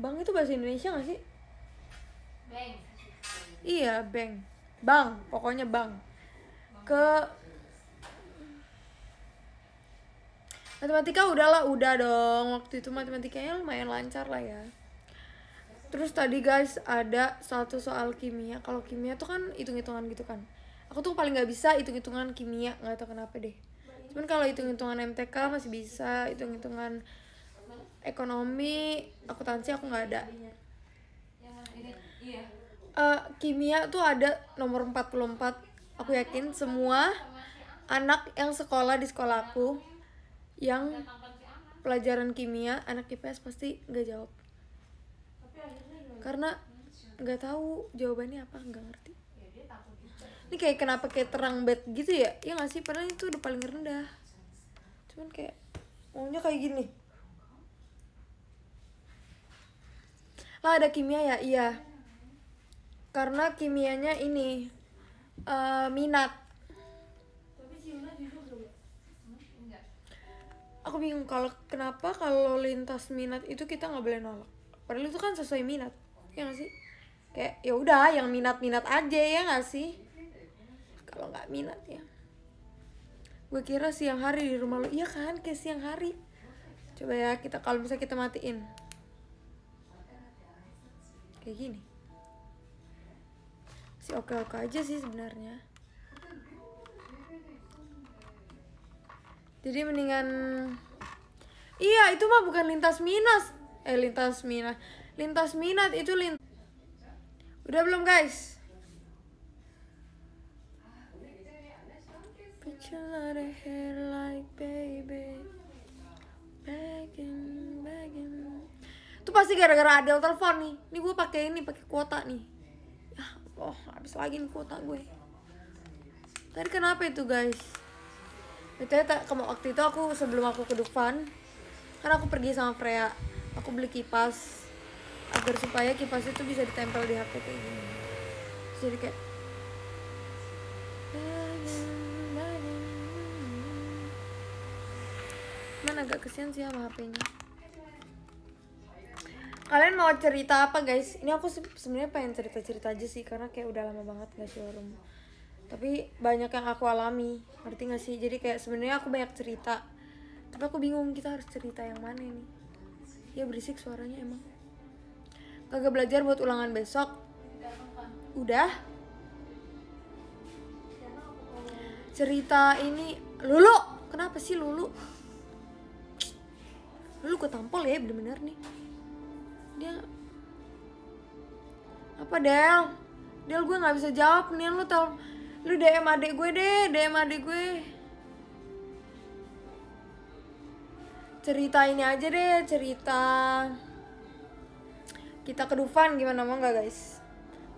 Bang itu bahasa Indonesia gak sih? Bang. Iya, bang. Bang, pokoknya bang. Ke Matematika udahlah, udah dong. Waktu itu matematikanya lumayan lancar lah ya. Terus tadi guys ada satu soal kimia. Kalau kimia tuh kan hitung-hitungan gitu kan. Aku tuh paling nggak bisa hitung-hitungan kimia, nggak tau kenapa deh. Cuman kalau hitung-hitungan MTK masih bisa, hitung-hitungan ekonomi akuntansi aku nggak ada uh, kimia tuh ada nomor 44 aku yakin semua anak yang sekolah di sekolahku yang pelajaran kimia anak IPS pasti nggak jawab karena nggak tahu jawabannya apa nggak ngerti ini kayak kenapa kayak terang bed gitu ya ya nggak sih padahal itu udah paling rendah cuman kayak maunya kayak gini lah oh, ada kimia ya iya karena kimianya ini uh, minat aku bingung kalau kenapa kalau lintas minat itu kita nggak boleh nolak padahal itu kan sesuai minat ya gak sih kayak ya udah yang minat minat aja ya gak sih kalau nggak minat ya gue kira siang hari di rumah lu iya kan kayak siang hari coba ya kita kalau misalnya kita matiin kayak gini si oke oke aja sih sebenarnya jadi mendingan iya itu mah bukan lintas minas eh lintas minat lintas minat itu lint udah belum guys like baby in itu pasti gara-gara Adel telepon nih ini gue pakai ini pakai kuota nih ya, oh habis lagi nih kuota gue tadi kenapa itu guys itu ya waktu itu aku sebelum aku ke depan karena aku pergi sama Freya aku beli kipas agar supaya kipas itu bisa ditempel di HP kayak gini jadi kayak mana agak kesian sih sama HP-nya kalian mau cerita apa guys ini aku sebenarnya pengen cerita cerita aja sih karena kayak udah lama banget gak showroom tapi banyak yang aku alami ngerti gak sih jadi kayak sebenarnya aku banyak cerita tapi aku bingung kita harus cerita yang mana ini ya berisik suaranya emang kagak belajar buat ulangan besok udah cerita ini lulu kenapa sih lulu lulu gue tampol ya bener-bener nih dia apa Del? Del gue nggak bisa jawab nih lu tau lu DM adik gue deh, DM adik gue. Cerita ini aja deh, cerita kita ke Dufan gimana mau nggak guys?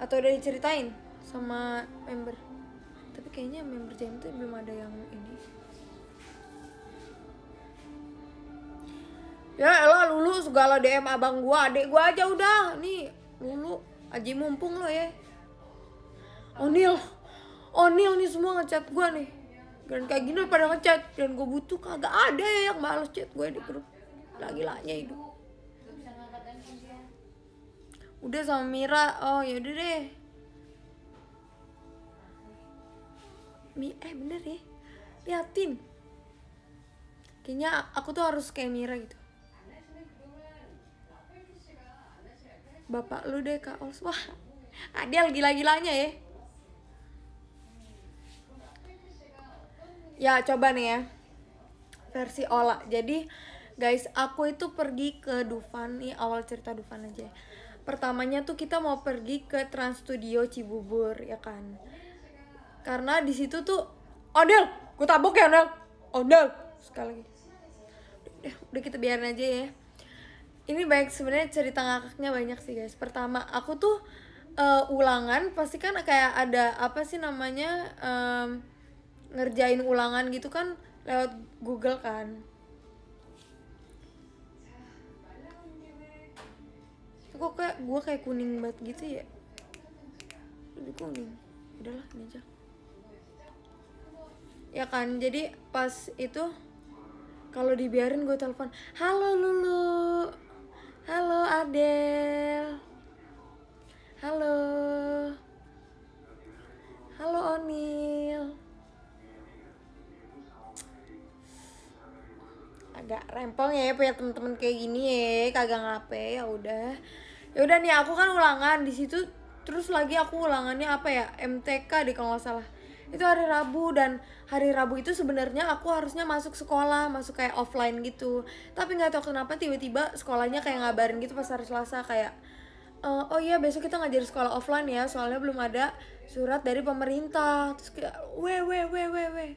Atau udah diceritain sama member? Tapi kayaknya member jam tuh belum ada yang ini. ya elah lulu segala DM abang gua adek gue aja udah nih lulu aji mumpung lo ya Onil Onil nih semua ngechat gue nih dan kayak gini pada ngechat dan gue butuh kagak ada ya yang balas chat gue di grup lagi-lagi itu udah sama Mira oh ya udah deh Mi eh bener ya liatin kayaknya aku tuh harus kayak Mira gitu bapak lu deh kak Os wah Adel gila-gilanya ya ya coba nih ya versi Ola jadi guys aku itu pergi ke Dufan nih awal cerita Dufan aja pertamanya tuh kita mau pergi ke Trans Studio Cibubur ya kan karena di situ tuh Odel gue tabok ya Odel Odel sekali lagi udah, udah kita biarin aja ya ini banyak sebenarnya cerita ngakaknya banyak sih guys pertama aku tuh uh, ulangan pasti kan kayak ada apa sih namanya um, ngerjain ulangan gitu kan lewat Google kan kok kayak gue kayak kuning banget gitu ya lebih kuning udahlah ini aja ya kan jadi pas itu kalau dibiarin gue telepon halo lulu Halo Adel. Halo. Halo Onil. Agak rempong ya, ya punya temen-temen kayak gini ya, kagak ngape ya udah. Ya udah nih aku kan ulangan di situ terus lagi aku ulangannya apa ya? MTK di kalau salah itu hari Rabu dan hari Rabu itu sebenarnya aku harusnya masuk sekolah masuk kayak offline gitu tapi nggak tahu kenapa tiba-tiba sekolahnya kayak ngabarin gitu pas hari Selasa kayak e, oh iya besok kita ngajar sekolah offline ya soalnya belum ada surat dari pemerintah terus kayak we we we we we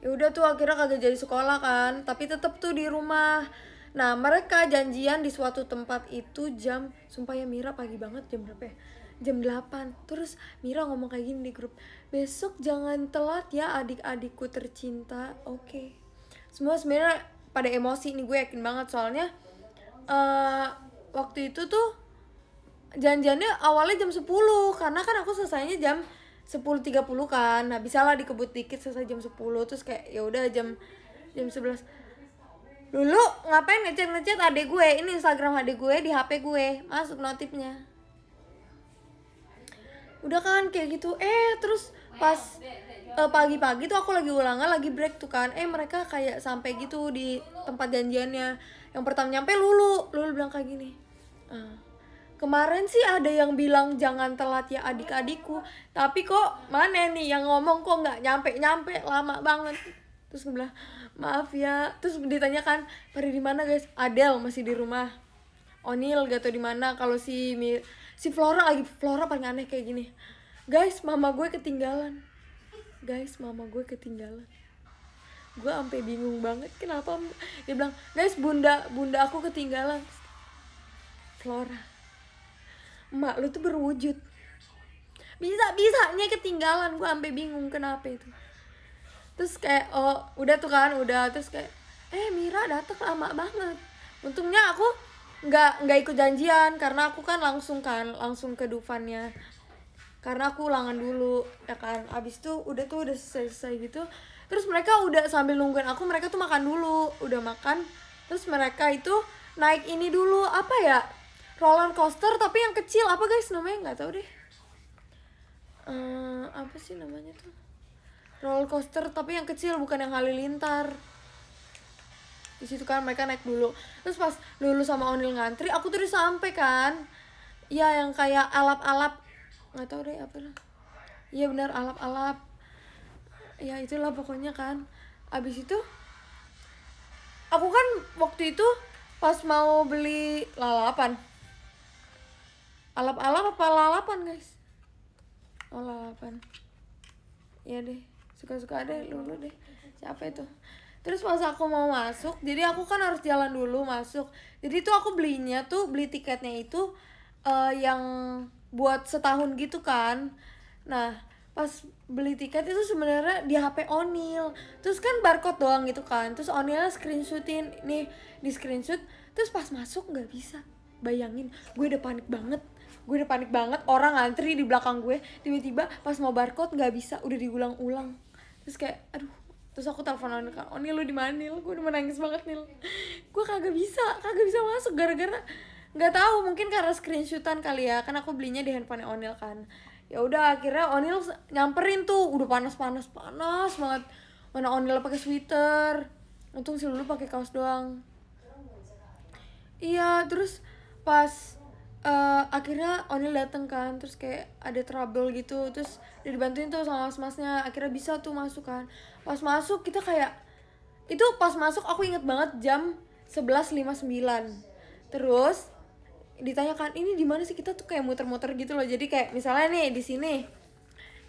ya udah tuh akhirnya kagak jadi sekolah kan tapi tetap tuh di rumah nah mereka janjian di suatu tempat itu jam sumpah ya Mira pagi banget jam berapa ya jam 8 terus Mira ngomong kayak gini di grup besok jangan telat ya adik-adikku tercinta oke okay. semua sebenarnya pada emosi nih gue yakin banget soalnya uh, waktu itu tuh janjiannya awalnya jam 10 karena kan aku selesainya jam 10.30 kan nah bisalah dikebut dikit selesai jam 10 terus kayak ya udah jam jam 11 Lulu ngapain ngechat ngechat adek gue ini Instagram adek gue di HP gue masuk notifnya udah kan kayak gitu eh terus pas pagi eh, pagi-pagi tuh aku lagi ulangan lagi break tuh kan eh mereka kayak sampai gitu di tempat janjiannya yang pertama nyampe lulu lulu bilang kayak gini uh, kemarin sih ada yang bilang jangan telat ya adik-adikku tapi kok mana nih yang ngomong kok nggak nyampe nyampe lama banget terus gue bilang maaf ya terus ditanyakan pergi di mana guys Adel masih di rumah Onil gak tau di mana kalau si Mir si Flora lagi Flora paling aneh kayak gini guys mama gue ketinggalan guys mama gue ketinggalan gue sampai bingung banget kenapa dia bilang guys bunda bunda aku ketinggalan Flora mak lu tuh berwujud bisa bisanya ketinggalan gue sampai bingung kenapa itu terus kayak oh udah tuh kan udah terus kayak eh Mira datang lama banget untungnya aku nggak nggak ikut janjian karena aku kan langsung kan langsung ke Dufannya karena aku ulangan dulu ya kan abis itu udah tuh udah selesai gitu terus mereka udah sambil nungguin aku mereka tuh makan dulu udah makan terus mereka itu naik ini dulu apa ya roller coaster tapi yang kecil apa guys namanya nggak tahu deh eh apa sih namanya tuh roller coaster tapi yang kecil bukan yang halilintar di situ kan mereka naik dulu terus pas lulu sama Onil ngantri aku tuh sampai kan ya yang kayak alap-alap nggak tahu deh apa lah iya benar alap-alap ya itulah pokoknya kan abis itu aku kan waktu itu pas mau beli lalapan alap-alap apa lalapan guys oh lalapan ya deh suka-suka deh lulu deh siapa itu terus pas aku mau masuk jadi aku kan harus jalan dulu masuk jadi tuh aku belinya tuh beli tiketnya itu uh, yang buat setahun gitu kan nah pas beli tiket itu sebenarnya di HP Onil terus kan barcode doang gitu kan terus Onilnya screenshotin nih di screenshot terus pas masuk nggak bisa bayangin gue udah panik banget gue udah panik banget orang antri di belakang gue tiba-tiba pas mau barcode nggak bisa udah diulang-ulang terus kayak aduh terus aku telepon Onil kan Onil oh, lu di mana Nil gue udah menangis banget Nil gue kagak bisa kagak bisa masuk gara-gara nggak tahu mungkin karena screenshotan kali ya kan aku belinya di handphone Onil kan ya udah akhirnya Onil nyamperin tuh udah panas panas panas banget mana Onil pakai sweater untung si lu pakai kaos doang iya terus pas uh, akhirnya Onil dateng kan terus kayak ada trouble gitu terus dia dibantuin tuh sama mas-masnya akhirnya bisa tuh masuk kan pas masuk kita kayak itu pas masuk aku inget banget jam 11.59 terus ditanyakan ini di mana sih kita tuh kayak muter-muter gitu loh jadi kayak misalnya nih di sini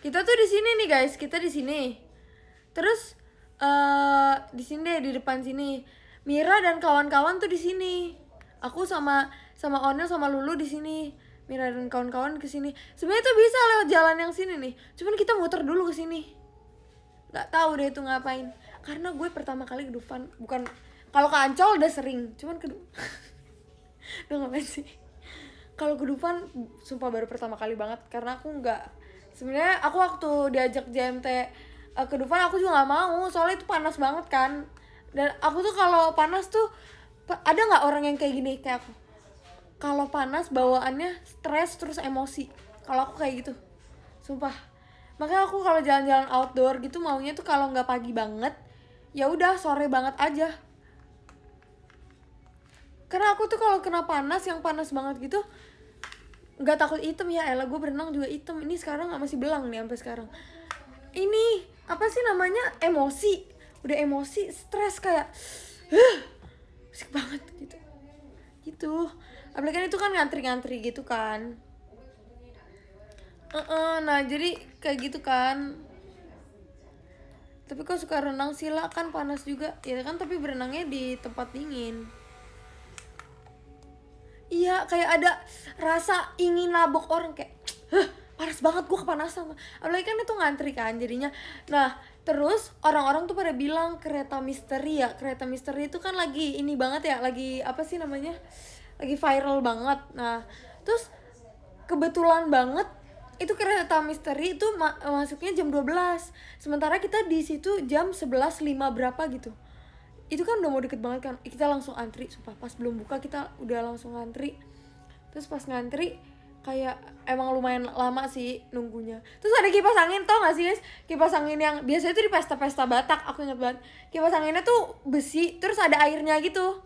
kita tuh di sini nih guys kita di sini terus uh, di sini deh di depan sini Mira dan kawan-kawan tuh di sini aku sama sama Onel sama Lulu di sini Mira dan kawan-kawan ke sini sebenarnya tuh bisa lewat jalan yang sini nih cuman kita muter dulu ke sini nggak tahu deh itu ngapain karena gue pertama kali ke Dufan bukan kalau ke Ancol udah sering cuman ke udah ngapain sih kalau ke Dufan sumpah baru pertama kali banget karena aku nggak sebenarnya aku waktu diajak JMT uh, eh, ke Dufan aku juga nggak mau soalnya itu panas banget kan dan aku tuh kalau panas tuh ada nggak orang yang kayak gini kayak aku kalau panas bawaannya stres terus emosi kalau aku kayak gitu sumpah makanya aku kalau jalan-jalan outdoor gitu maunya tuh kalau nggak pagi banget ya udah sore banget aja karena aku tuh kalau kena panas yang panas banget gitu nggak takut item ya Ella gue berenang juga item ini sekarang nggak masih belang nih sampai sekarang ini apa sih namanya emosi udah emosi stres kayak huh, musik banget gitu gitu apalagi itu kan ngantri-ngantri gitu kan uh -uh, nah jadi kayak gitu kan tapi kok suka renang sila kan panas juga ya kan tapi berenangnya di tempat dingin iya kayak ada rasa ingin nabok orang kayak panas banget gue kepanasan apalagi kan itu ngantri kan jadinya nah terus orang-orang tuh pada bilang kereta misteri ya kereta misteri itu kan lagi ini banget ya lagi apa sih namanya lagi viral banget nah terus kebetulan banget itu kereta misteri itu ma masuknya jam 12 sementara kita di situ jam lima berapa gitu itu kan udah mau deket banget kan kita langsung antri sumpah pas belum buka kita udah langsung antri. terus pas ngantri kayak emang lumayan lama sih nunggunya terus ada kipas angin tau gak sih guys kipas angin yang biasanya tuh di pesta-pesta Batak aku inget banget kipas anginnya tuh besi terus ada airnya gitu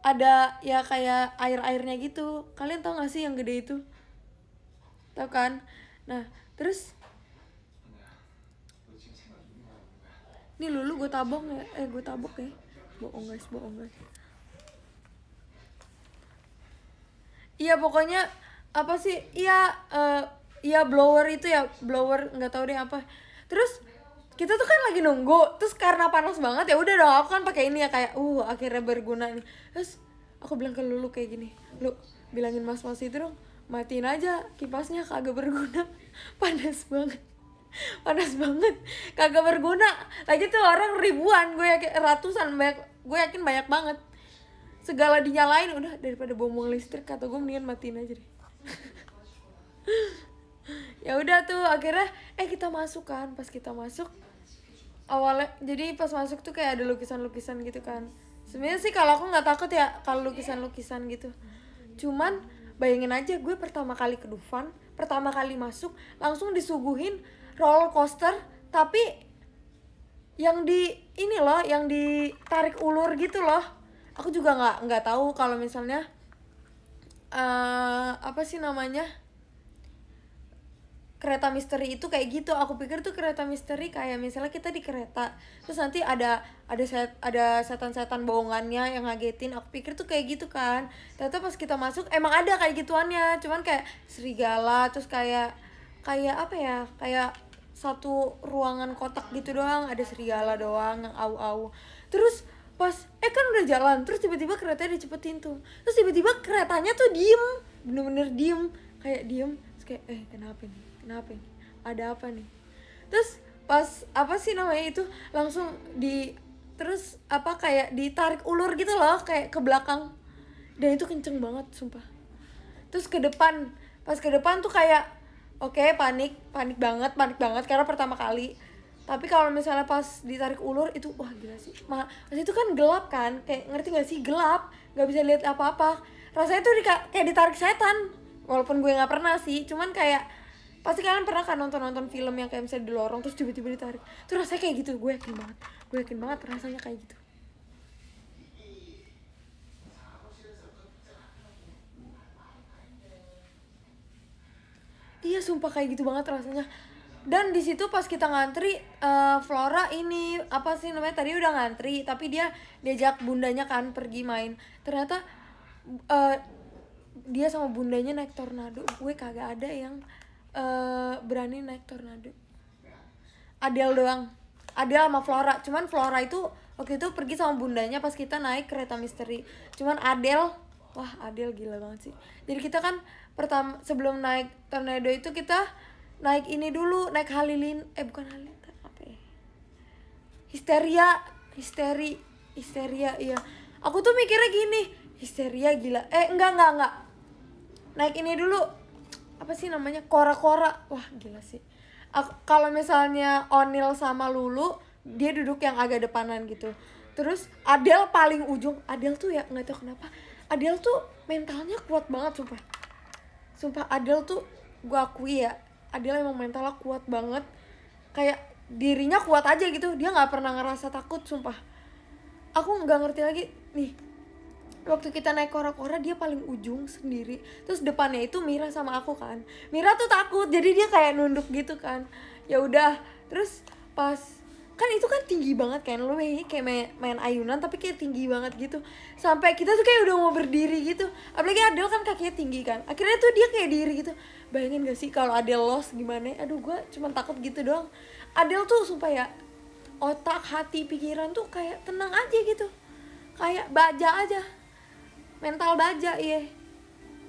ada ya kayak air-airnya gitu kalian tau gak sih yang gede itu tau kan nah terus ini lulu gue tabok ya eh gue tabok ya bohong guys bohong guys iya pokoknya apa sih iya uh, iya blower itu ya blower nggak tahu deh apa terus kita tuh kan lagi nunggu terus karena panas banget ya udah dong aku kan pakai ini ya kayak uh akhirnya berguna nih terus aku bilang ke Lulu kayak gini lu bilangin mas mas itu dong matiin aja kipasnya kagak berguna panas banget panas banget kagak berguna lagi tuh orang ribuan gue yakin ratusan banyak gue yakin banyak banget segala dinyalain udah daripada bomong listrik kata gue mendingan matiin aja deh ya udah tuh akhirnya eh kita masuk kan pas kita masuk awalnya jadi pas masuk tuh kayak ada lukisan-lukisan gitu kan sebenarnya sih kalau aku nggak takut ya kalau lukisan-lukisan gitu cuman bayangin aja gue pertama kali ke Dufan pertama kali masuk langsung disuguhin roller coaster tapi yang di ini loh yang ditarik ulur gitu loh aku juga nggak nggak tahu kalau misalnya uh, apa sih namanya kereta misteri itu kayak gitu aku pikir tuh kereta misteri kayak misalnya kita di kereta terus nanti ada ada set ada setan-setan bohongannya yang ngagetin aku pikir tuh kayak gitu kan ternyata pas kita masuk emang ada kayak gituannya cuman kayak serigala terus kayak kayak apa ya kayak satu ruangan kotak gitu doang ada serigala doang yang au-au terus pas eh kan udah jalan terus tiba-tiba keretanya dicepetin tuh terus tiba-tiba keretanya tuh diem bener-bener diem kayak diem terus kayak eh kenapa nih kenapa ini ada apa nih terus pas apa sih namanya itu langsung di terus apa kayak ditarik ulur gitu loh kayak ke belakang dan itu kenceng banget sumpah terus ke depan pas ke depan tuh kayak oke okay, panik panik banget panik banget karena pertama kali tapi kalau misalnya pas ditarik ulur itu wah gila sih mah itu kan gelap kan kayak ngerti gak sih gelap nggak bisa lihat apa-apa rasanya tuh di, kayak ditarik setan walaupun gue nggak pernah sih cuman kayak pasti kalian pernah kan nonton nonton film yang kayak misalnya di lorong terus tiba-tiba ditarik terus rasanya kayak gitu gue yakin banget gue yakin banget rasanya kayak gitu iya sumpah kayak gitu banget rasanya dan di situ pas kita ngantri uh, Flora ini apa sih namanya tadi udah ngantri tapi dia diajak bundanya kan pergi main ternyata uh, dia sama bundanya naik tornado gue kagak ada yang Eh, berani naik tornado Adel doang Adel sama Flora cuman Flora itu waktu itu pergi sama bundanya pas kita naik kereta misteri cuman Adel, wah Adel gila banget sih jadi kita kan pertama sebelum naik tornado itu kita naik ini dulu naik halilin eh bukan halilin apa ya histeria histeri histeria iya aku tuh mikirnya gini histeria gila eh enggak enggak enggak naik ini dulu apa sih namanya kora-kora wah gila sih kalau misalnya Onil sama Lulu dia duduk yang agak depanan gitu terus Adel paling ujung Adel tuh ya nggak tahu kenapa Adel tuh mentalnya kuat banget sumpah sumpah Adel tuh gue akui ya Adel emang mentalnya kuat banget kayak dirinya kuat aja gitu dia nggak pernah ngerasa takut sumpah aku nggak ngerti lagi nih waktu kita naik kora-kora dia paling ujung sendiri terus depannya itu Mira sama aku kan Mira tuh takut jadi dia kayak nunduk gitu kan ya udah terus pas kan itu kan tinggi banget kan lo kayak main, main ayunan tapi kayak tinggi banget gitu sampai kita tuh kayak udah mau berdiri gitu apalagi Adel kan kakinya tinggi kan akhirnya tuh dia kayak diri gitu bayangin gak sih kalau Adel los gimana aduh gua cuma takut gitu doang Adel tuh supaya otak hati pikiran tuh kayak tenang aja gitu kayak baja aja mental baja ya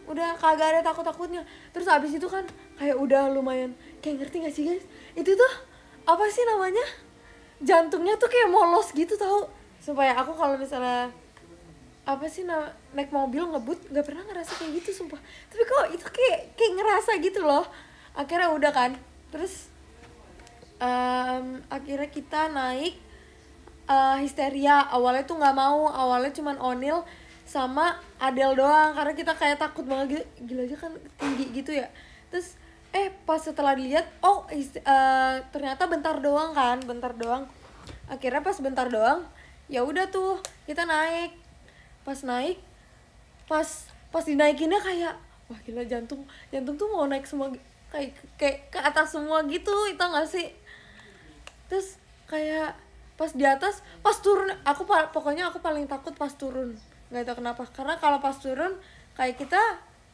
udah kagak ada takut takutnya terus abis itu kan kayak udah lumayan kayak ngerti gak sih guys itu tuh apa sih namanya jantungnya tuh kayak molos gitu tau supaya aku kalau misalnya apa sih na naik mobil ngebut nggak pernah ngerasa kayak gitu sumpah tapi kok itu kayak kayak ngerasa gitu loh akhirnya udah kan terus um, akhirnya kita naik uh, histeria awalnya tuh nggak mau awalnya cuman onil sama Adele doang karena kita kayak takut banget gitu gila aja kan tinggi gitu ya terus eh pas setelah dilihat oh uh, ternyata bentar doang kan bentar doang akhirnya pas bentar doang ya udah tuh kita naik pas naik pas pas dinaikinnya kayak wah gila jantung jantung tuh mau naik semua kayak kayak ke atas semua gitu itu nggak sih terus kayak pas di atas pas turun aku pokoknya aku paling takut pas turun nggak tau kenapa karena kalau pas turun kayak kita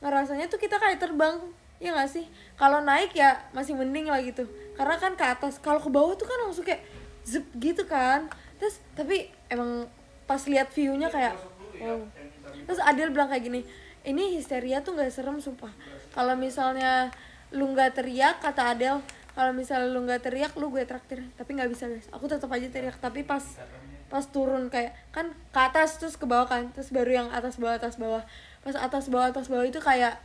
ngerasanya tuh kita kayak terbang ya nggak sih kalau naik ya masih mending lah gitu karena kan ke atas kalau ke bawah tuh kan langsung kayak zip gitu kan terus tapi emang pas lihat viewnya kayak wow terus Adil bilang kayak gini ini histeria tuh nggak serem sumpah kalau misalnya lu nggak teriak kata Adel kalau misalnya lu nggak teriak lu gue traktir tapi nggak bisa guys aku tetap aja teriak tapi pas pas turun kayak kan ke atas terus ke bawah kan terus baru yang atas bawah atas bawah pas atas bawah atas bawah itu kayak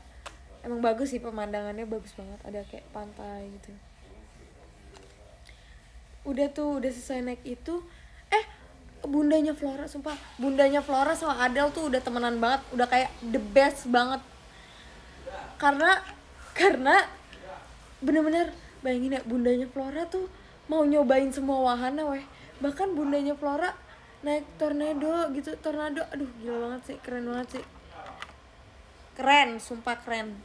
emang bagus sih pemandangannya bagus banget ada kayak pantai gitu udah tuh udah selesai naik itu eh bundanya Flora sumpah bundanya Flora sama Adel tuh udah temenan banget udah kayak the best banget karena karena bener-bener bayangin ya bundanya Flora tuh mau nyobain semua wahana weh bahkan bundanya Flora naik tornado gitu tornado aduh gila banget sih keren banget sih keren sumpah keren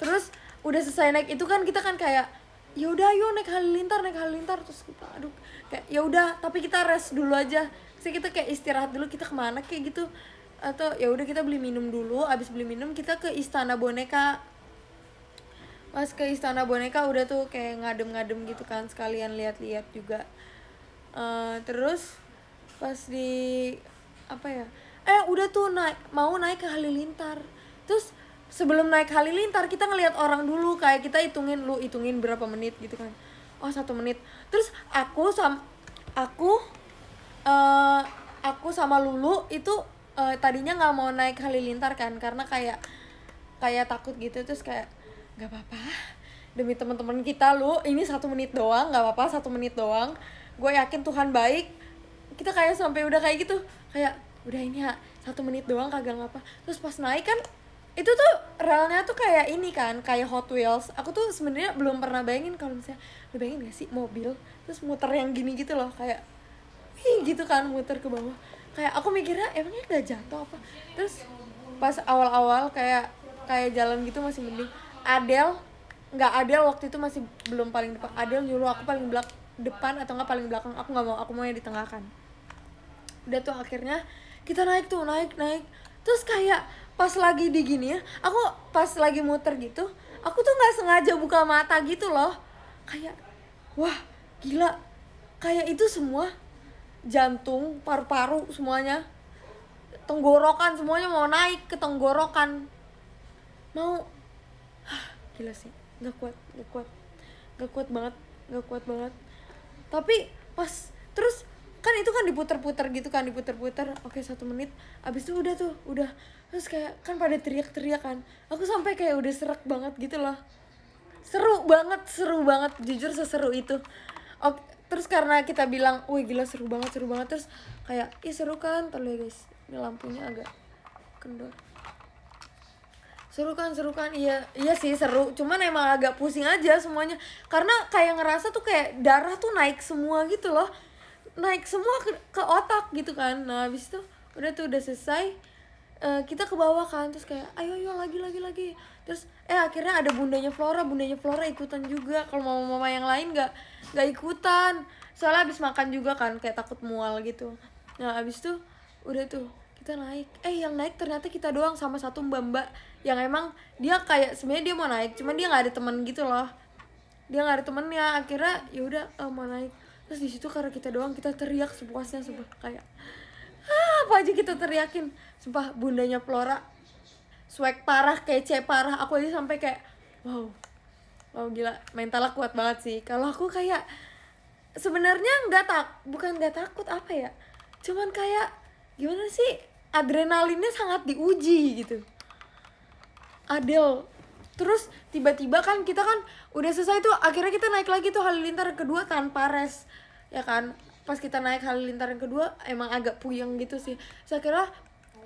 terus udah selesai naik itu kan kita kan kayak ya udah ayo naik halilintar naik halilintar terus kita aduh kayak ya udah tapi kita rest dulu aja sih kita kayak istirahat dulu kita kemana kayak gitu atau ya udah kita beli minum dulu abis beli minum kita ke istana boneka pas ke istana boneka udah tuh kayak ngadem-ngadem gitu kan sekalian lihat-lihat juga uh, terus pas di apa ya eh udah tuh naik mau naik ke halilintar terus sebelum naik halilintar kita ngelihat orang dulu kayak kita hitungin lu hitungin berapa menit gitu kan oh satu menit terus aku sama aku uh, aku sama lulu itu uh, tadinya nggak mau naik halilintar kan karena kayak kayak takut gitu terus kayak nggak apa-apa demi teman-teman kita lu ini satu menit doang nggak apa-apa satu menit doang gue yakin Tuhan baik kita kayak sampai udah kayak gitu kayak udah ini ya satu menit doang kagak ngapa terus pas naik kan itu tuh realnya tuh kayak ini kan kayak Hot Wheels aku tuh sebenarnya belum pernah bayangin kalau misalnya lu bayangin gak sih mobil terus muter yang gini gitu loh kayak wih gitu kan muter ke bawah kayak aku mikirnya emangnya gak jatuh apa terus pas awal-awal kayak kayak jalan gitu masih mending Adele nggak Adele waktu itu masih belum paling depan Adele nyuruh aku paling belakang depan atau nggak paling belakang aku nggak mau aku mau yang di tengah kan udah tuh akhirnya kita naik tuh naik naik terus kayak pas lagi di gini ya aku pas lagi muter gitu aku tuh nggak sengaja buka mata gitu loh kayak wah gila kayak itu semua jantung paru-paru semuanya tenggorokan semuanya mau naik ke tenggorokan mau ah, gila sih nggak kuat nggak kuat nggak kuat banget nggak kuat banget tapi pas terus kan itu kan diputer-puter gitu kan diputer-puter oke satu menit abis itu udah tuh udah terus kayak kan pada teriak-teriak kan aku sampai kayak udah serak banget gitu loh seru banget seru banget jujur seseru itu oke, terus karena kita bilang wih gila seru banget seru banget terus kayak ih seru kan ya guys ini lampunya agak kendor seru kan seru kan iya iya sih seru cuman emang agak pusing aja semuanya karena kayak ngerasa tuh kayak darah tuh naik semua gitu loh naik semua ke, ke otak gitu kan nah habis itu udah tuh udah selesai uh, kita ke bawah kan terus kayak ayo ayo lagi lagi lagi terus eh akhirnya ada bundanya Flora bundanya Flora ikutan juga kalau mama mama yang lain nggak nggak ikutan soalnya habis makan juga kan kayak takut mual gitu nah habis tuh udah tuh kita naik eh yang naik ternyata kita doang sama satu mbak mbak yang emang dia kayak sebenarnya dia mau naik cuman dia nggak ada teman gitu loh dia nggak ada temennya akhirnya ya udah uh, mau naik terus di situ karena kita doang kita teriak sepuasnya sumpah kayak ah, apa aja kita teriakin sumpah bundanya Flora swag parah kece parah aku aja sampai kayak wow wow gila mentalnya kuat banget sih kalau aku kayak sebenarnya nggak tak bukan nggak takut apa ya cuman kayak gimana sih adrenalinnya sangat diuji gitu Adel, terus tiba-tiba kan kita kan udah selesai tuh akhirnya kita naik lagi tuh halilintar yang kedua tanpa res ya kan pas kita naik halilintar yang kedua emang agak puyeng gitu sih saya kira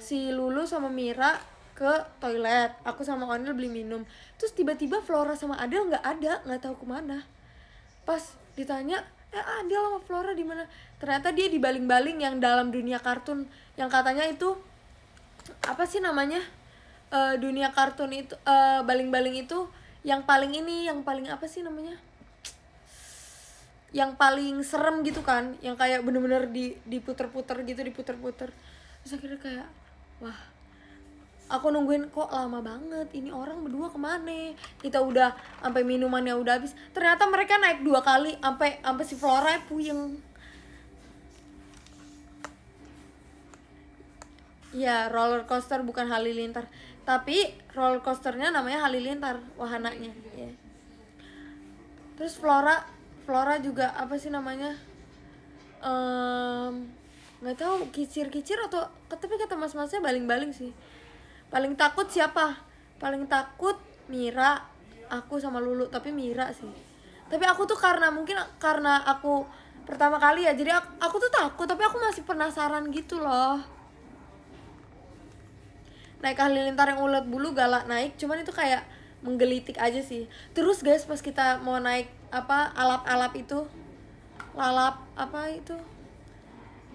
si Lulu sama Mira ke toilet aku sama Onel beli minum terus tiba-tiba Flora sama Adel nggak ada nggak tahu kemana pas ditanya eh Adel sama Flora di mana ternyata dia di baling baling yang dalam dunia kartun yang katanya itu apa sih namanya uh, dunia kartun itu baling eh, baling-baling itu yang paling ini yang paling apa sih namanya yang paling serem gitu kan yang kayak bener-bener di diputer-puter gitu diputer-puter terus akhirnya kayak wah aku nungguin kok lama banget ini orang berdua kemana kita udah sampai minumannya udah habis ternyata mereka naik dua kali sampai sampai si Flora puyeng ya roller coaster bukan halilintar tapi roller coasternya namanya Halilintar wahananya Yeah. terus Flora Flora juga apa sih namanya nggak um, tahu kicir-kicir atau tapi kata mas-masnya baling-baling sih paling takut siapa paling takut Mira aku sama Lulu tapi Mira sih tapi aku tuh karena mungkin karena aku pertama kali ya jadi aku, aku tuh takut tapi aku masih penasaran gitu loh naik halilintar yang ulet bulu galak naik cuman itu kayak menggelitik aja sih terus guys pas kita mau naik apa alap-alap itu lalap apa itu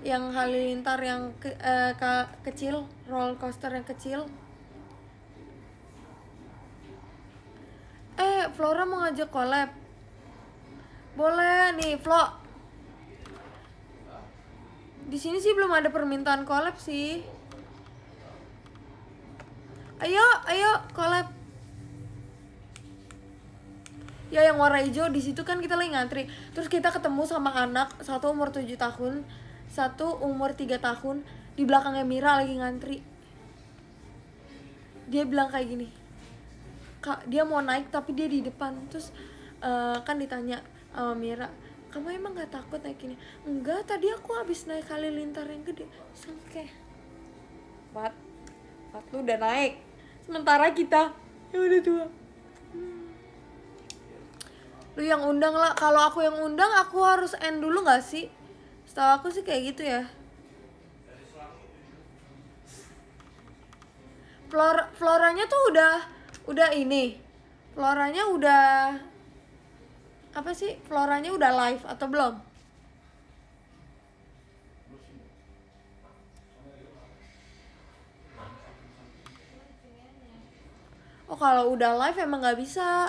yang halilintar yang ke, eh, ke, kecil roller coaster yang kecil eh Flora mau ngajak collab boleh nih Flo di sini sih belum ada permintaan collab sih ayo ayo collab ya yang warna hijau di situ kan kita lagi ngantri terus kita ketemu sama anak satu umur 7 tahun satu umur 3 tahun di belakangnya Mira lagi ngantri dia bilang kayak gini kak dia mau naik tapi dia di depan terus uh, kan ditanya sama Mira kamu emang gak takut naik ini enggak tadi aku habis naik kali lintar yang gede sangke Pat, Pat lu udah naik sementara kita yang udah tua lu yang undang lah kalau aku yang undang aku harus end dulu nggak sih setahu aku sih kayak gitu ya Flor floranya tuh udah udah ini floranya udah apa sih floranya udah live atau belum oh kalau udah live emang nggak bisa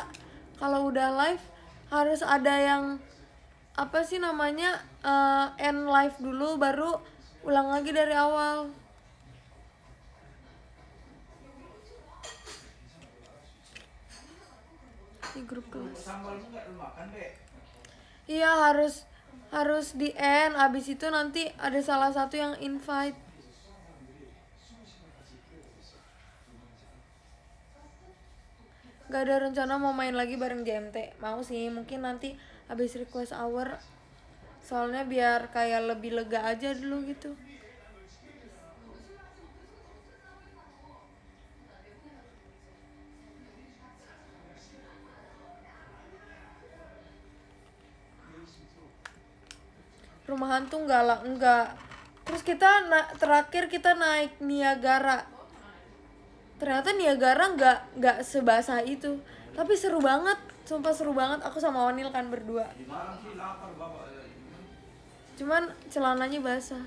kalau udah live harus ada yang apa sih namanya uh, end live dulu baru ulang lagi dari awal di grup kelas iya harus harus di end abis itu nanti ada salah satu yang invite gak ada rencana mau main lagi bareng JMT mau sih mungkin nanti habis request hour soalnya biar kayak lebih lega aja dulu gitu rumah hantu enggak lah enggak terus kita na- terakhir kita naik Niagara ternyata Niagara nggak nggak sebasah itu tapi seru banget sumpah seru banget aku sama Onil kan berdua cuman celananya basah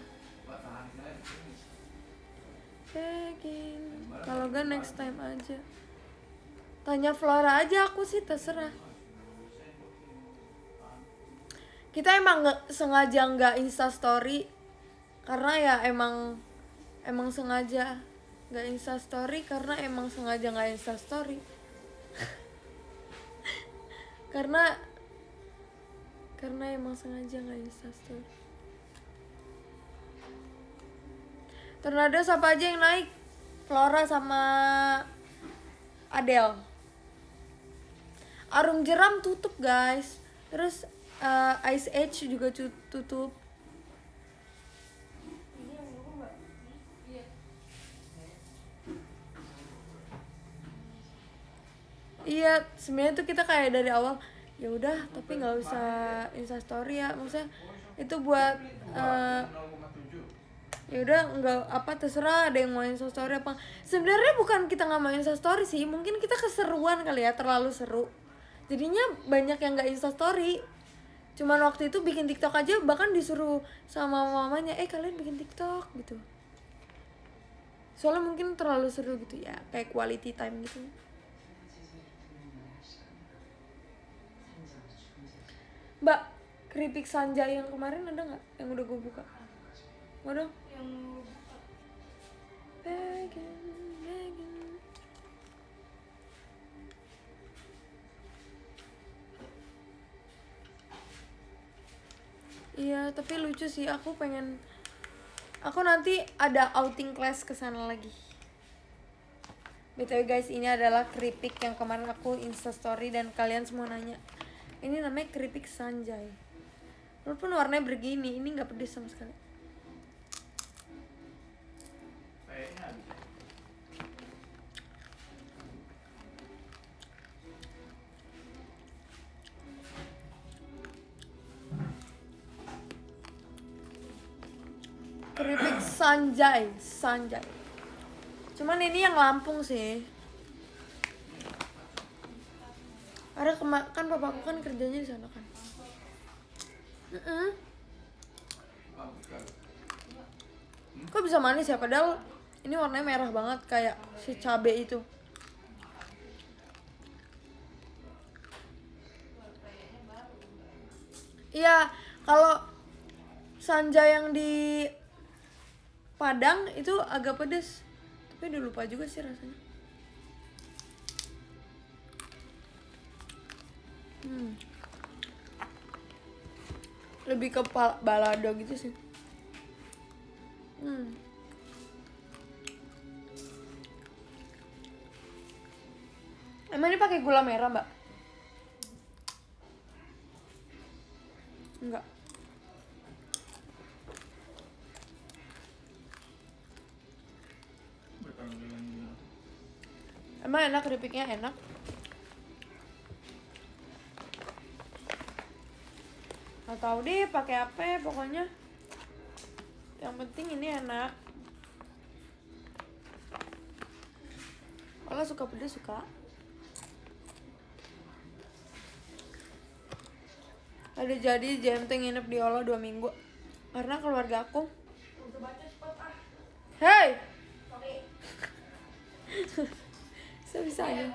Begin. kalau gak next time aja tanya Flora aja aku sih terserah kita emang nge sengaja nggak insta story karena ya emang emang sengaja nggak insta story karena emang sengaja nggak insta story karena karena emang sengaja nggak insta story tornado siapa aja yang naik Flora sama Adele Arum Jeram tutup guys terus uh, Ice Age juga tutup iya sebenarnya tuh kita kayak dari awal ya udah tapi nggak usah insta story ya maksudnya itu buat uh, ya udah nggak apa terserah ada yang mau story apa sebenarnya bukan kita nggak mau story sih mungkin kita keseruan kali ya terlalu seru jadinya banyak yang nggak insta story, cuman waktu itu bikin tiktok aja bahkan disuruh sama mamanya eh kalian bikin tiktok gitu soalnya mungkin terlalu seru gitu ya kayak quality time gitu mbak keripik sanjay yang kemarin ada nggak yang udah gue buka mau dong yang Bagan, Iya, tapi lucu sih. Aku pengen aku nanti ada outing class ke sana lagi. BTW guys, ini adalah keripik yang kemarin aku instastory dan kalian semua nanya ini namanya keripik sanjay walaupun warnanya begini ini nggak pedes sama sekali keripik sanjay sanjay cuman ini yang Lampung sih Karena kema kan aku kan kerjanya di sana kan. Mm -mm. Kok bisa manis ya? Padahal ini warnanya merah banget kayak si cabe itu. Iya, kalau sanja yang di Padang itu agak pedes. Tapi udah lupa juga sih rasanya. hmm. lebih ke balado gitu sih hmm. emang ini pakai gula merah mbak enggak Emang enak keripiknya enak? nggak tahu deh pakai apa ya, pokoknya yang penting ini enak kalau suka pedas suka ada jadi jenteng nginep di Allah dua minggu karena keluarga aku hei bisa ya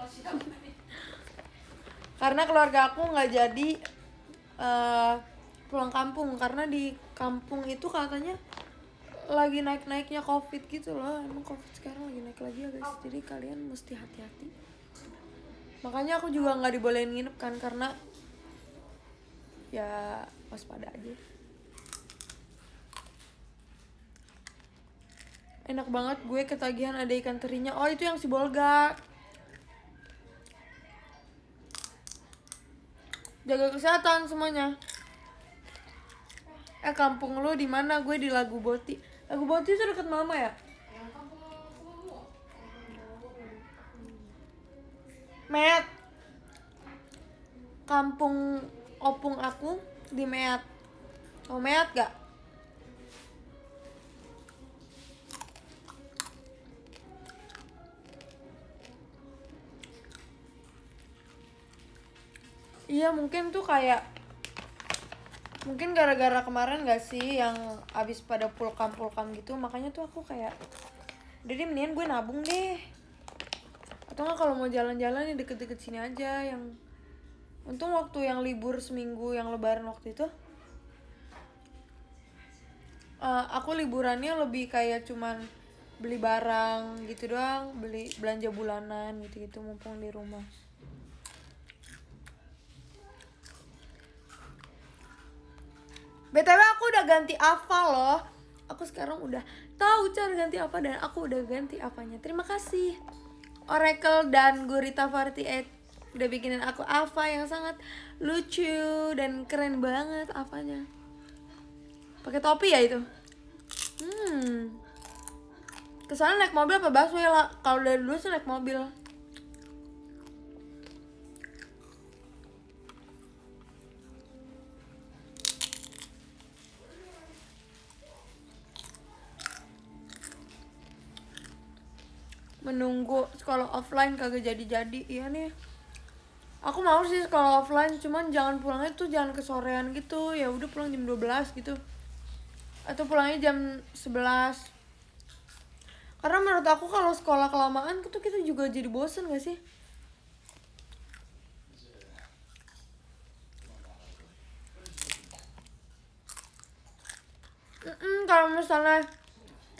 karena keluarga aku nggak jadi uh, pulang kampung karena di kampung itu katanya lagi naik-naiknya covid gitu loh emang covid sekarang lagi naik lagi ya guys oh. jadi kalian mesti hati-hati makanya aku juga nggak dibolehin nginep kan karena ya waspada aja enak banget gue ketagihan ada ikan terinya oh itu yang si bolga jaga kesehatan semuanya eh kampung lo di mana gue di lagu boti lagu boti itu deket mama ya meat kampung opung aku di Meat oh Meat gak Iya mungkin tuh kayak mungkin gara-gara kemarin gak sih yang abis pada pulkam-pulkam gitu makanya tuh aku kayak jadi mendingan gue nabung deh atau nggak kalau mau jalan-jalan ya deket-deket sini aja yang untung waktu yang libur seminggu yang lebaran waktu itu uh, aku liburannya lebih kayak cuman beli barang gitu doang beli belanja bulanan gitu gitu mumpung di rumah BTW aku udah ganti apa loh. Aku sekarang udah tahu cara ganti apa dan aku udah ganti apanya. Terima kasih. Oracle dan Gurita 48 eh, udah bikinin aku apa yang sangat lucu dan keren banget apanya. Pakai topi ya itu. Hmm. Kesana naik mobil apa busway lah. Kalau dari dulu sih naik mobil. menunggu sekolah offline kagak jadi-jadi iya nih aku mau sih sekolah offline cuman jangan pulangnya tuh jangan kesorean gitu ya udah pulang jam 12 gitu atau pulangnya jam 11 karena menurut aku kalau sekolah kelamaan tuh kita juga jadi bosen gak sih Mm -mm, kalau misalnya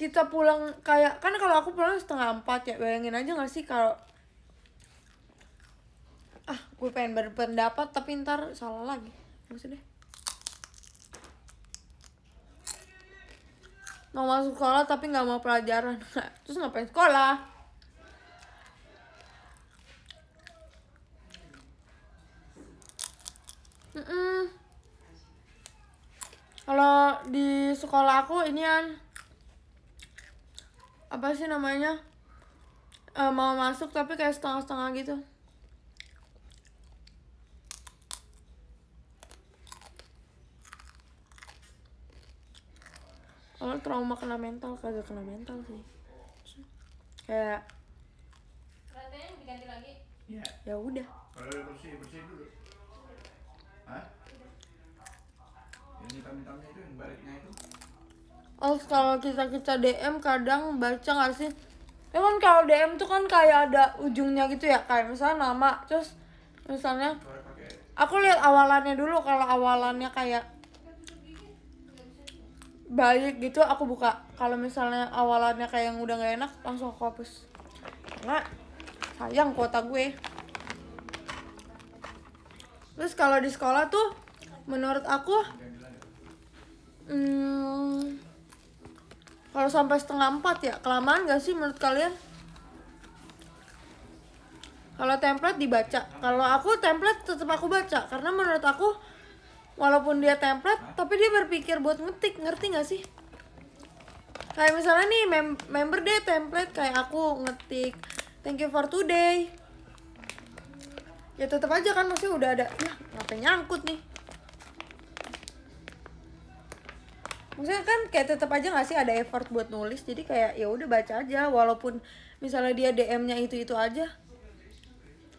kita pulang kayak kan kalau aku pulang setengah empat ya bayangin aja nggak sih kalau ah gue pengen berpendapat tapi ntar salah lagi maksudnya mau masuk sekolah tapi nggak mau pelajaran terus ngapain sekolah mm kalau di sekolah aku ini kan apa sih namanya e, mau masuk tapi kayak setengah-setengah gitu kalau trauma kena mental kagak kena mental sih kayak lagi ya ya udah bersih bersih dulu Hah? Yang hitam-hitamnya itu yang baliknya itu oh kalau kita kita DM kadang baca nggak sih ya kan kalau DM tuh kan kayak ada ujungnya gitu ya kayak misalnya nama terus misalnya aku lihat awalannya dulu kalau awalannya kayak baik gitu aku buka kalau misalnya awalannya kayak yang udah gak enak langsung aku hapus karena sayang kuota gue terus kalau di sekolah tuh menurut aku hmm, kalau sampai setengah empat ya kelamaan gak sih menurut kalian kalau template dibaca kalau aku template tetap aku baca karena menurut aku walaupun dia template tapi dia berpikir buat ngetik ngerti gak sih kayak misalnya nih mem member dia template kayak aku ngetik thank you for today ya tetap aja kan masih udah ada ya ngapain nyangkut nih maksudnya kan kayak tetap aja nggak sih ada effort buat nulis jadi kayak ya udah baca aja walaupun misalnya dia DM-nya itu itu aja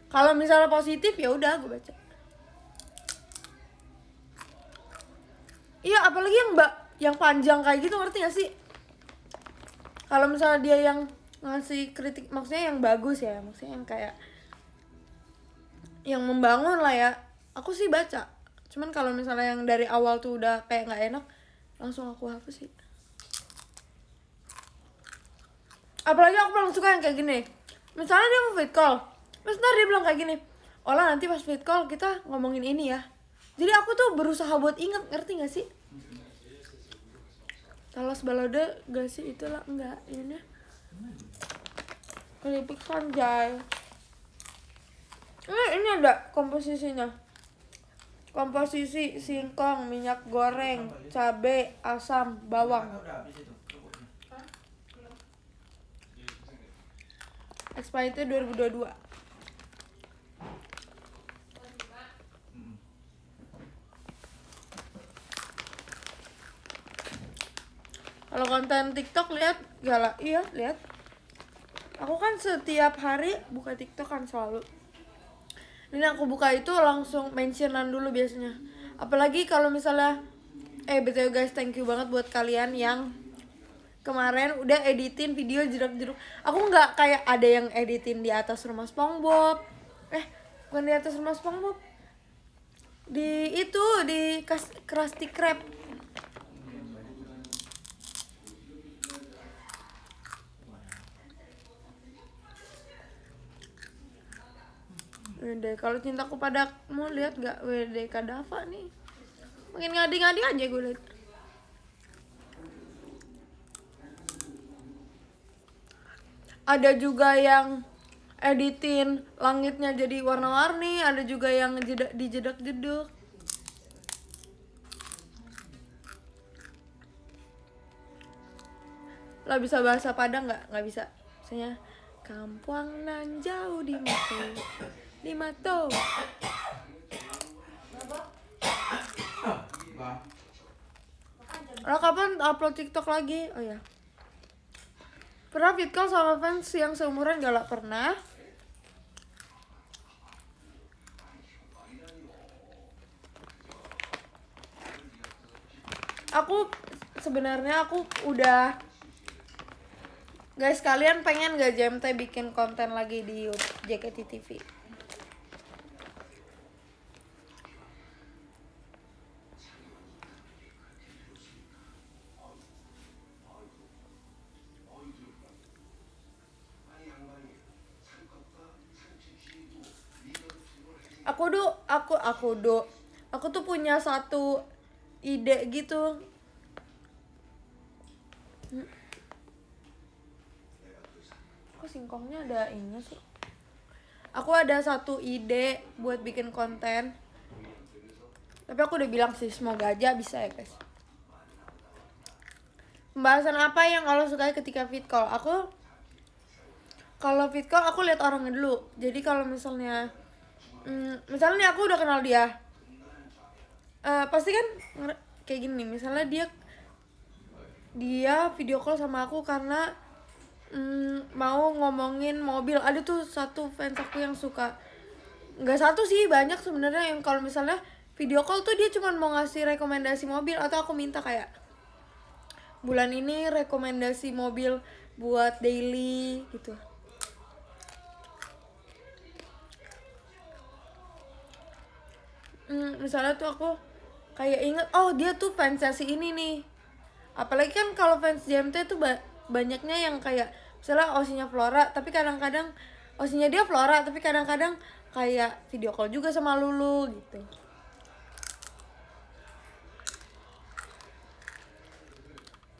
kalau misalnya positif ya udah gue baca iya apalagi yang mbak yang panjang kayak gitu ngerti gak sih kalau misalnya dia yang ngasih kritik maksudnya yang bagus ya maksudnya yang kayak yang membangun lah ya aku sih baca cuman kalau misalnya yang dari awal tuh udah kayak nggak enak langsung aku hapus sih apalagi aku paling suka yang kayak gini misalnya dia mau fit call terus ntar dia bilang kayak gini olah nanti pas fit call kita ngomongin ini ya jadi aku tuh berusaha buat inget ngerti gak sih kalau sebalode gak sih itulah enggak ini keripik sanjay ini eh, ini ada komposisinya Komposisi singkong, minyak goreng, cabai, asam, bawang. Expired 2022. Kalau konten TikTok lihat galak iya lihat. Aku kan setiap hari buka TikTok kan selalu ini aku buka itu langsung mentionan dulu biasanya apalagi kalau misalnya eh betul guys thank you banget buat kalian yang kemarin udah editin video jeruk-jeruk aku nggak kayak ada yang editin di atas rumah SpongeBob eh bukan di atas rumah SpongeBob di itu di Krusty Krab Wede, kalau cintaku mau lihat gak Wede Kadafa nih. mungkin ngadi-ngadi aja gue lihat. Ada juga yang editin langitnya jadi warna-warni, ada juga yang dijedak-jeduk. Lah bisa bahasa Padang nggak? Nggak bisa. Misalnya, Kampuang nan jauh di mata lima tuh Lo kapan upload TikTok lagi? Oh ya. Pernah fit call sama fans yang seumuran galak pernah? Aku sebenarnya aku udah Guys, kalian pengen gak JMT bikin konten lagi di JKT TV? aku do aku tuh punya satu ide gitu kok singkongnya ada ini sih aku ada satu ide buat bikin konten tapi aku udah bilang sih semoga aja bisa ya guys pembahasan apa yang kalau suka ketika fit call aku kalau fit call aku lihat orangnya dulu jadi kalau misalnya Mm, misalnya nih aku udah kenal dia uh, pasti kan kayak gini misalnya dia dia video call sama aku karena mm, mau ngomongin mobil ada tuh satu fans aku yang suka nggak satu sih banyak sebenarnya yang kalau misalnya video call tuh dia cuma mau ngasih rekomendasi mobil atau aku minta kayak bulan ini rekomendasi mobil buat daily gitu hmm, misalnya tuh aku kayak inget oh dia tuh fansasi si ini nih apalagi kan kalau fans JMT tuh ba banyaknya yang kayak misalnya osinya Flora tapi kadang-kadang osinya dia Flora tapi kadang-kadang kayak video call juga sama Lulu gitu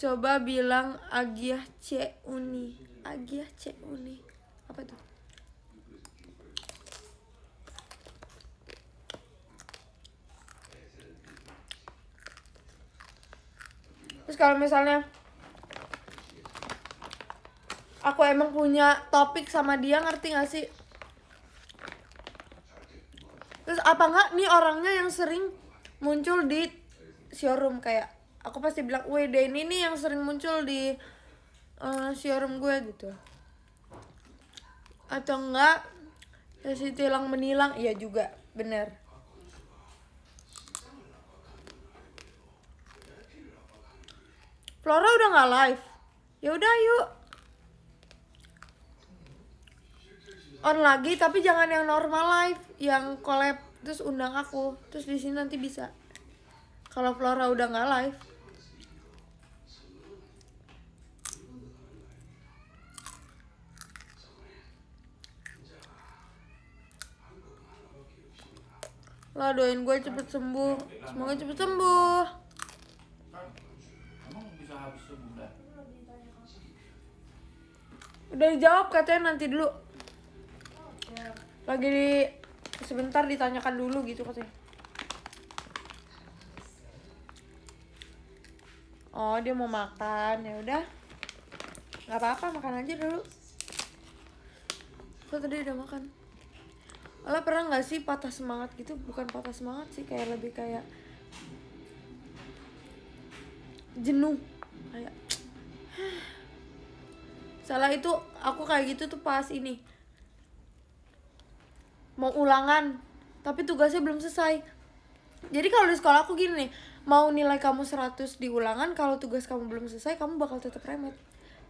coba bilang Agiah C Uni Agiah C Uni apa tuh terus kalau misalnya aku emang punya topik sama dia ngerti gak sih terus apa nggak nih orangnya yang sering muncul di showroom kayak aku pasti bilang wede ini yang sering muncul di uh, showroom gue gitu atau enggak ya si tilang menilang iya juga bener Flora udah nggak live. Yaudah yuk. On lagi tapi jangan yang normal live, yang collab terus undang aku. Terus di sini nanti bisa. Kalau Flora udah nggak live. Lah doain gue cepet sembuh. Semoga cepet sembuh udah dijawab katanya nanti dulu lagi di sebentar ditanyakan dulu gitu katanya oh dia mau makan ya udah nggak apa-apa makan aja dulu kok tadi udah makan Ala pernah nggak sih patah semangat gitu bukan patah semangat sih kayak lebih kayak jenuh kayak salah itu aku kayak gitu tuh pas ini mau ulangan tapi tugasnya belum selesai jadi kalau di sekolah aku gini nih mau nilai kamu 100 di ulangan kalau tugas kamu belum selesai kamu bakal tetap remet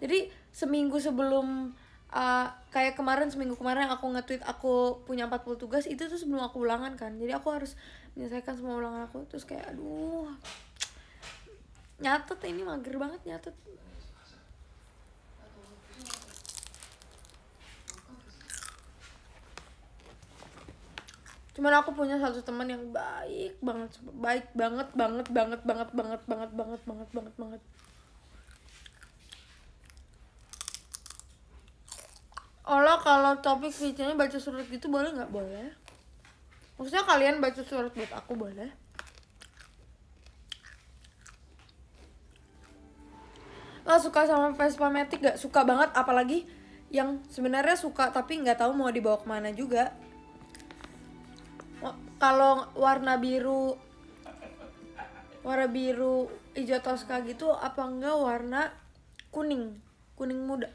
jadi seminggu sebelum uh, kayak kemarin seminggu kemarin aku nge-tweet aku punya 40 tugas itu tuh sebelum aku ulangan kan jadi aku harus menyelesaikan semua ulangan aku terus kayak aduh nyatet ini mager banget nyatet cuman aku punya satu teman yang baik banget baik banget banget banget banget banget banget banget banget banget banget Allah kalau topik videonya baca surat gitu boleh nggak boleh maksudnya kalian baca surat buat aku boleh nggak suka sama Vespa Matic gak suka banget apalagi yang sebenarnya suka tapi nggak tahu mau dibawa kemana juga kalau warna biru warna biru hijau toska gitu apa enggak warna kuning kuning muda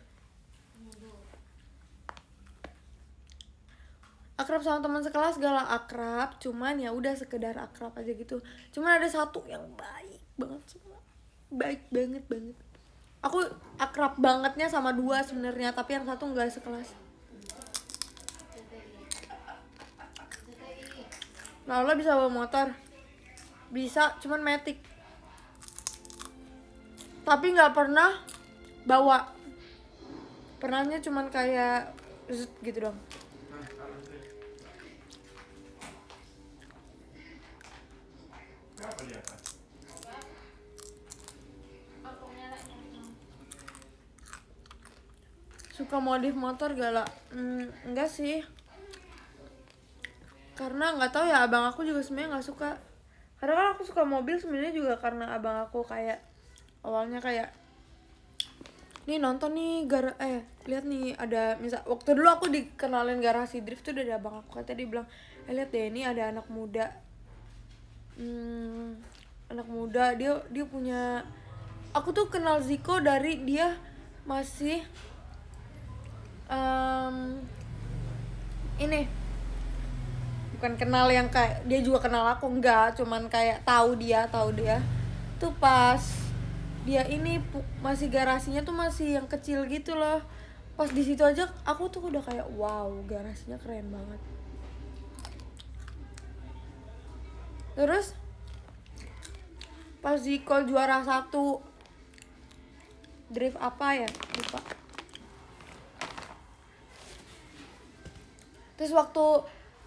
akrab sama teman sekelas galak akrab cuman ya udah sekedar akrab aja gitu cuman ada satu yang baik banget semua baik banget banget aku akrab bangetnya sama dua sebenarnya tapi yang satu nggak sekelas nah lo bisa bawa motor bisa cuman metik tapi nggak pernah bawa pernahnya cuman kayak gitu dong suka modif motor galak hmm, enggak sih karena nggak tahu ya abang aku juga sebenarnya nggak suka karena kan aku suka mobil sebenarnya juga karena abang aku kayak awalnya kayak nih nonton nih gar eh lihat nih ada misal waktu dulu aku dikenalin garasi drift tuh dari abang aku kata dia bilang eh lihat deh ini ada anak muda hmm, anak muda dia dia punya aku tuh kenal Ziko dari dia masih um, ini bukan kenal yang kayak dia juga kenal aku enggak cuman kayak tahu dia tahu dia tuh pas dia ini masih garasinya tuh masih yang kecil gitu loh pas di situ aja aku tuh udah kayak wow garasinya keren banget terus pas di call juara satu drift apa ya lupa terus waktu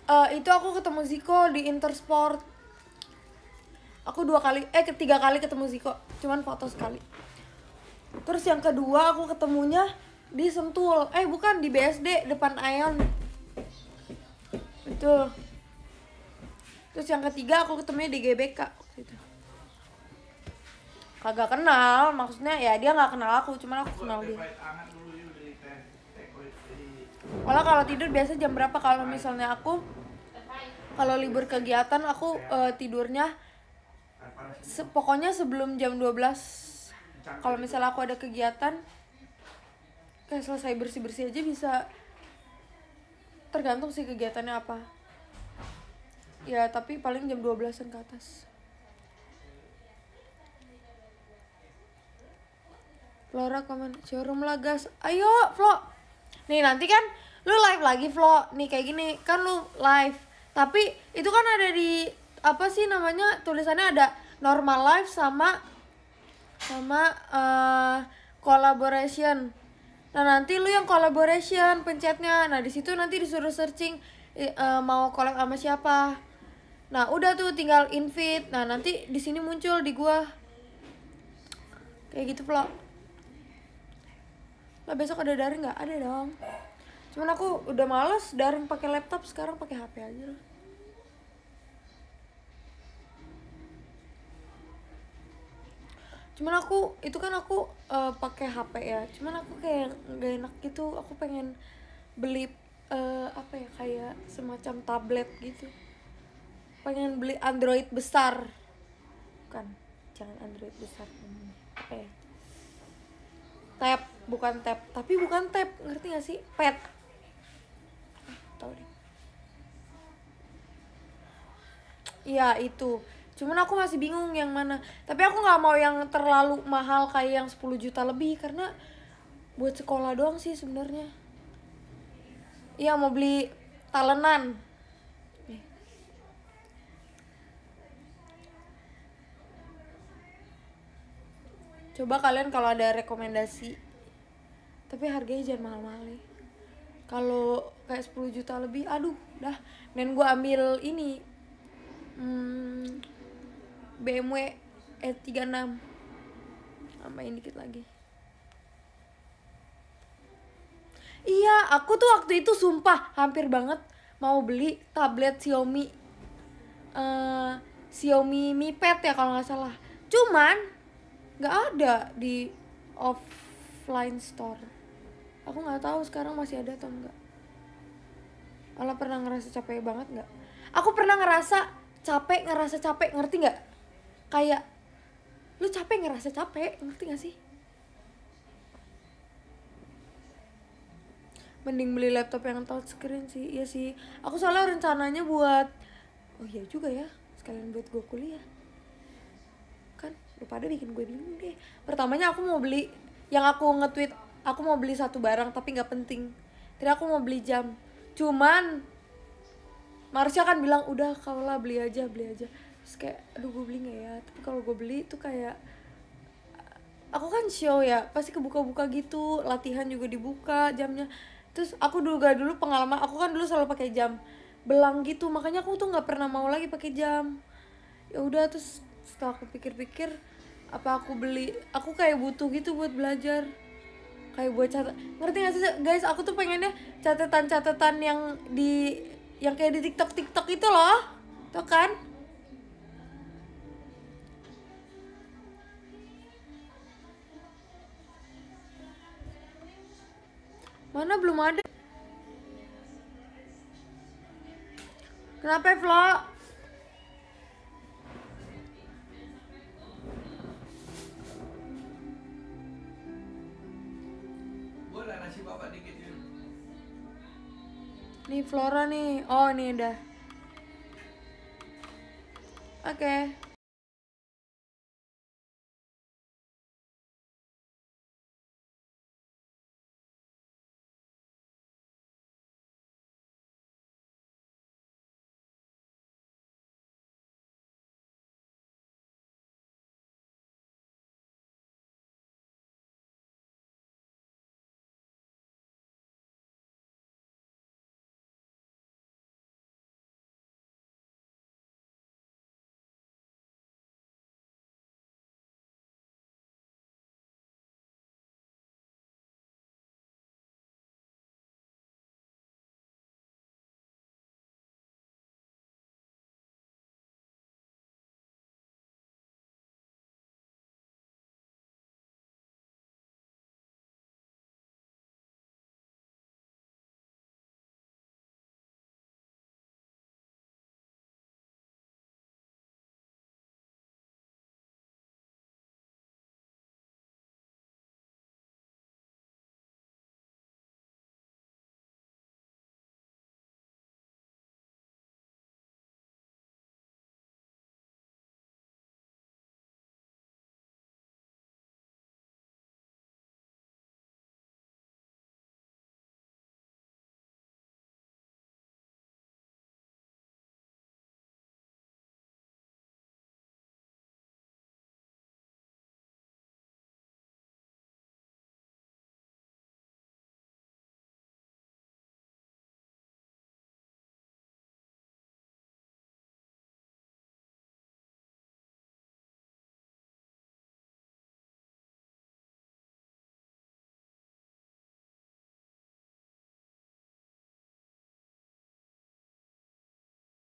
uh, itu aku ketemu Ziko di Intersport aku dua kali eh ketiga kali ketemu Ziko cuman foto sekali terus yang kedua aku ketemunya di Sentul eh bukan di BSD depan Aeon itu terus yang ketiga aku ketemunya di GBK kagak kenal maksudnya ya dia nggak kenal aku cuman aku kenal dia malah kalau tidur biasa jam berapa kalau misalnya aku kalau libur kegiatan aku uh, tidurnya se pokoknya sebelum jam 12 kalau misalnya aku ada kegiatan kayak eh, selesai bersih-bersih aja bisa tergantung sih kegiatannya apa ya tapi paling jam 12an ke atas Flora komen showroom lah ayo Flo nih nanti kan lu live lagi vlog nih kayak gini kan lu live tapi itu kan ada di apa sih namanya tulisannya ada normal live sama sama uh, collaboration nah nanti lu yang collaboration pencetnya nah di situ nanti disuruh searching uh, mau collab sama siapa nah udah tuh tinggal invite nah nanti di sini muncul di gua kayak gitu vlog lah besok ada dari nggak ada dong cuman aku udah males daring pakai laptop sekarang pakai hp aja lah cuman aku itu kan aku uh, pakai HP ya cuman aku kayak gak enak gitu aku pengen beli uh, apa ya kayak semacam tablet gitu pengen beli Android besar bukan jangan Android besar apa ya tab bukan tab tapi bukan tab ngerti gak sih pad tahu deh iya itu cuman aku masih bingung yang mana tapi aku gak mau yang terlalu mahal kayak yang 10 juta lebih karena buat sekolah doang sih sebenarnya iya mau beli talenan coba kalian kalau ada rekomendasi tapi harganya jangan mahal-mahal nih ya kalau kayak 10 juta lebih aduh dah dan gue ambil ini hmm, BMW E36 ini dikit lagi iya aku tuh waktu itu sumpah hampir banget mau beli tablet Xiaomi uh, Xiaomi Mi Pad ya kalau nggak salah cuman nggak ada di offline store aku nggak tahu sekarang masih ada atau enggak kalau pernah ngerasa capek banget nggak aku pernah ngerasa capek ngerasa capek ngerti nggak kayak lu capek ngerasa capek ngerti nggak sih mending beli laptop yang touchscreen sih iya sih aku soalnya rencananya buat oh iya juga ya sekalian buat gue kuliah kan lu pada bikin gue bingung deh pertamanya aku mau beli yang aku nge-tweet aku mau beli satu barang tapi nggak penting tidak aku mau beli jam cuman Marsha kan bilang udah kau lah beli aja beli aja terus kayak aduh gue beli nggak ya tapi kalau gue beli tuh kayak aku kan show ya pasti kebuka-buka gitu latihan juga dibuka jamnya terus aku gak dulu pengalaman aku kan dulu selalu pakai jam belang gitu makanya aku tuh nggak pernah mau lagi pakai jam ya udah terus setelah aku pikir-pikir apa aku beli aku kayak butuh gitu buat belajar kayak buat catat ngerti gak sih guys aku tuh pengennya catatan-catatan yang di yang kayak di TikTok TikTok itu loh tuh kan mana belum ada kenapa ya, vlog Ini ya. Nih Flora nih. Oh, ini udah. Oke. Okay.